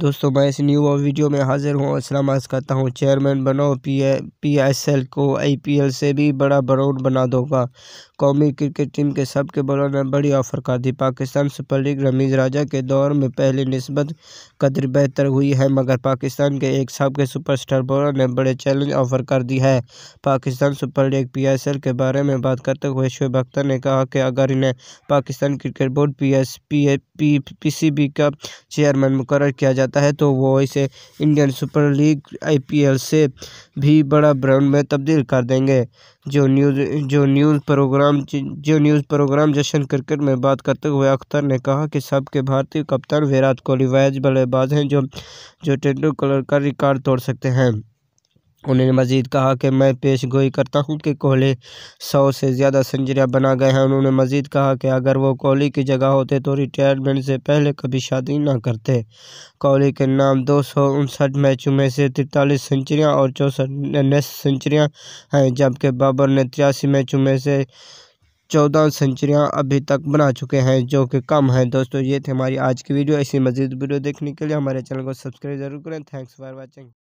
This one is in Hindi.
दोस्तों मैं इस न्यू और वीडियो में हाजिर हूँ इस्लाम आज करता हूँ चेयरमैन बनो पी पी एस एल को आई पी एल से भी बड़ा बराउंड बना दोगा कौमी क्रिकेट टीम के सबके बड़ों ने बड़ी ऑफर कर दी पाकिस्तान सुपर लीग रमीज राजा के दौर में पहले नस्बत कदर बेहतर हुई है मगर पाकिस्तान के एक सबके सुपरस्टार बॉलर ने बड़े चैलेंज ऑफर कर दी है Pakistan super league P S L के बारे में बात करते हुए शुएब अख्तर ने कहा कि अगर इन्हें Pakistan cricket board P S P P C B का चेयरमैन मुकर किया जाए जाता है तो वो इसे इंडियन सुपर लीग आईपीएल से भी बड़ा ब्रांड में तब्दील कर देंगे जो न्यूज़ जो न्यूज़ प्रोग्राम जो न्यूज़ प्रोग्राम जशन क्रिकेट में बात करते हुए अख्तर ने कहा कि सबके भारतीय कप्तान विराट कोहली वैज बल्लेबाज हैं जो जो टेंडुलकर का रिकॉर्ड तोड़ सकते हैं उन्होंने मजीद कहा कि मैं पेश गोई करता हूँ कि कोहली सौ से ज़्यादा सेंचुरियाँ बना गए हैं उन्होंने मजीद कहा कि अगर वो कोहली की जगह होते तो रिटायरमेंट से पहले कभी शादी ना करते कोहली के नाम दो सौ उनसठ मैचों में से तिरतालीस सेंचुरियाँ और चौसठ नेस सेंचुरियाँ हैं जबकि बाबर ने तिरासी मैचों में से चौदह सेंचुरियाँ अभी तक बना चुके हैं जो कि कम हैं दोस्तों ये थे हमारी आज की वीडियो ऐसी मजीद वीडियो देखने के लिए हमारे चैनल को सब्सक्राइब जरूर करें थैंक्स फॉर वॉचिंग